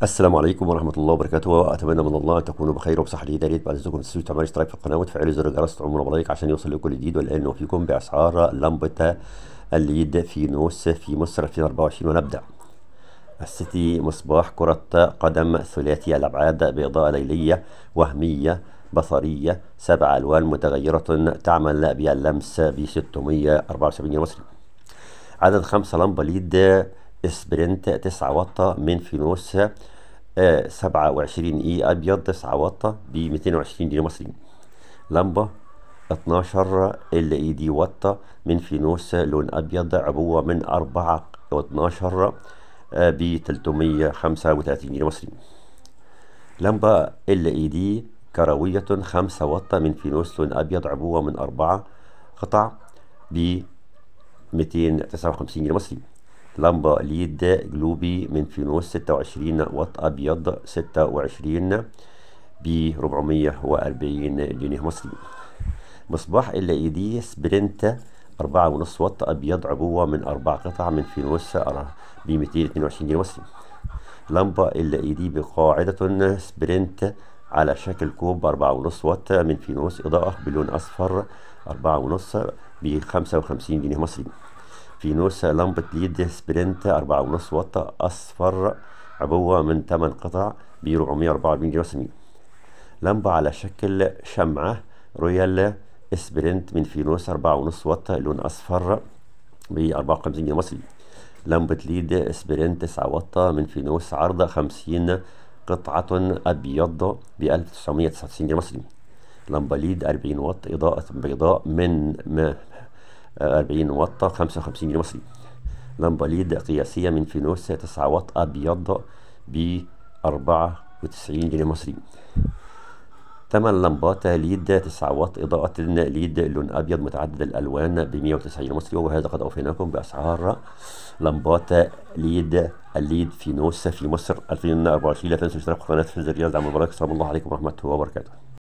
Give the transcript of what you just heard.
السلام عليكم ورحمه الله وبركاته أتمنى من الله ان تكونوا بخير وبصحه جيده يا ريت بعد اذنكم تسيبوا تعملوا اشتراك في القناه وتفعلوا زر الجرس تعملوا بلايك عشان يوصل لكل جديد والان نوفيكم باسعار لمبه الليد في نوس في مصر 2024 ونبدا السيتي مصباح كرة قدم ثلاثي الأبعاد بإضاءة ليلية وهمية بصرية سبع ألوان متغيرة تعمل باللمس ب 674 جنيه مصري عدد خمسة لمبة ليد سبرنت 9 وطة من فينوسا آه، 27 اي ابيض 9 وطة ب 220 جنيه مصري لمبة 12 ال اي دي وطة من فينوسا لون ابيض عبوة من 4 و12 آه، ب 335 جنيه مصري لمبة ال اي دي كروية 5 وطة من فينوس لون ابيض عبوة من 4 قطع ب 259 جنيه مصري لمبة ليد جلوبي من فينوس ستة وعشرين واط أبيض ستة وعشرين ب 440 جنيه مصري مصباح ال اي دي سبرنت أربعة ونص واط أبيض عبوة من أربع قطع من فينوس ب 222 جنيه مصري لمبة ال اي دي بقاعدة سبرنت على شكل كوب أربعة ونص واط من فينوس إضاءة بلون أصفر أربعة ونص ب 55 جنيه مصري فينوسا لمبة ليد سبرنت أربعة ونص واط أصفر عبوة من ثمان قطع ب 444 جنيه وسمين لمبة على شكل شمعة رويال سبرنت من فينوس ونص واط لون أصفر ب 54 جنيه مصري لمبة ليد سبرنت 9 واط من فينوس عرض 50 قطعة أبيض ب 1999 جنيه مصري لمبة ليد 40 واط إضاءة بيضاء من 40 واط 55 جنيه مصري لمبة ليد قياسية من فينوس 9 واط أبيض ب 94 جنيه مصري ثمن لمبات ليد 9 واط إضاءة ليد لون أبيض متعدد الألوان ب 190 مصري وهذا قد أوفيناكم بأسعار لمبات ليد الليد فينوس في مصر 2024 لا تنسوا الاشتراك في قناة فنز الرياض دعم البركة السلام الله عليكم ورحمة الله وبركاته